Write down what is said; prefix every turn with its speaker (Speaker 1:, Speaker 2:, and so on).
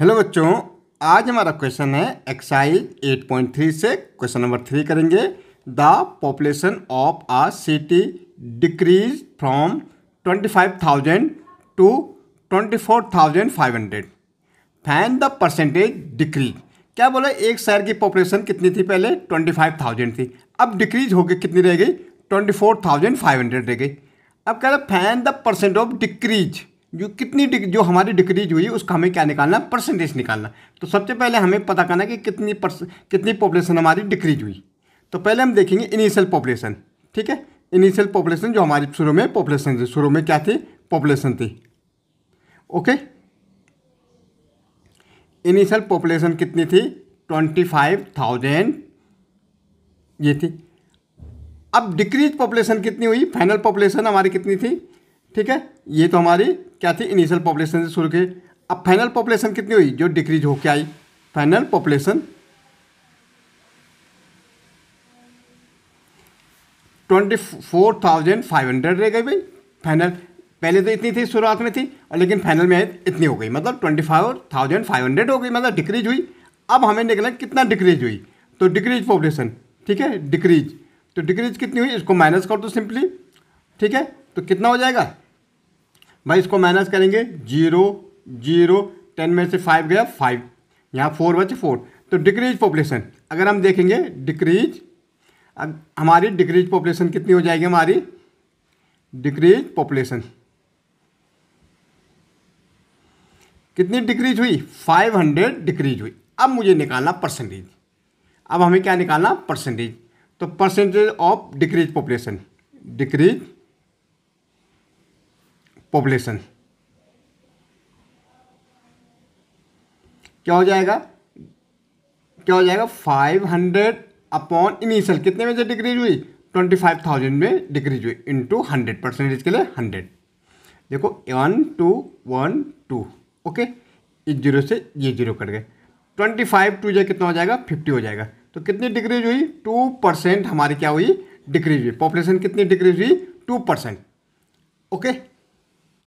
Speaker 1: hello बच्चों आज हमारा क्वेश्चन है एक्साइज 8.3 से क्वेश्चन नंबर थ्री करेंगे the population of a city decreases from 25,000 to 24,500 find the percentage decrease क्या बोला एक शहर की पॉपुलेशन कितनी थी पहले 25,000 थी अब डिक्रीज होकर कितनी रह गई 24,500 रह गई अब कह रहे find the percent of decrease जो कितनी डिग जो हमारी डिक्रीज हुई उसका हमें क्या निकालना परसेंटेज निकालना तो सबसे पहले हमें पता करना है कि कितनी कितनी पॉपुलेशन हमारी डिक्रीज हुई तो पहले हम देखेंगे इनिशियल पॉपुलेशन ठीक है इनिशियल पॉपुलेशन जो हमारी शुरू में पॉपुलेशन थी शुरू में क्या थी पॉपुलेशन थी ओके इनिशियल पॉपुलेशन कितनी थी ट्वेंटी फाइव थाउजेंड ये थी अब डिक्रीज पॉपुलेशन कितनी हुई फाइनल पॉपुलेशन हमारी कितनी थी ठीक है ये तो हमारी क्या थी इनिशियल पॉपुलेशन से शुरू की अब फाइनल पॉपुलेशन कितनी हुई जो डिक्रीज होके आई final population twenty four thousand five hundred रह गई भाई फाइनल पहले तो इतनी थी शुरुआत में थी और लेकिन फाइनल में इतनी हो गई मतलब twenty five thousand five hundred हो गई मतलब डिक्रीज हुई अब हमें निकला कितना डिक्रीज हुई तो डिक्रीज पॉपुलेशन ठीक है डिक्रीज तो डिक्रीज कितनी हुई इसको माइनस कर दो सिंपली ठीक है तो कितना हो जाएगा भाई इसको माइनस करेंगे जीरो जीरो टेन में से फाइव गया फाइव यहाँ फोर बच फोर तो डिक्रीज पॉपुलेशन अगर हम देखेंगे डिक्रीज अब हमारी डिक्रीज पॉपुलेशन कितनी हो जाएगी हमारी डिक्रीज पॉपुलेशन कितनी डिक्रीज हुई फाइव हंड्रेड डिक्रीज हुई अब मुझे निकालना परसेंटेज अब हमें क्या निकालना परसेंटेज तो percentage of decrease population decrease population क्या हो जाएगा क्या हो जाएगा 500 हंड्रेड अपॉन इनिशियल कितने में से डिक्रीज हुई 25,000 में डिक्रीज हुई इंटू हंड्रेड परसेंटेज के लिए 100 देखो one two one two okay इस जीरो से ये जीरो कट गए 25 फाइव टू जो कितना हो जाएगा 50 हो जाएगा तो कितनी डिक्रीज हुई 2 परसेंट हमारी क्या हुई डिक्रीज हुई पॉपुलेशन कितनी डिक्रीज हुई 2 परसेंट ओके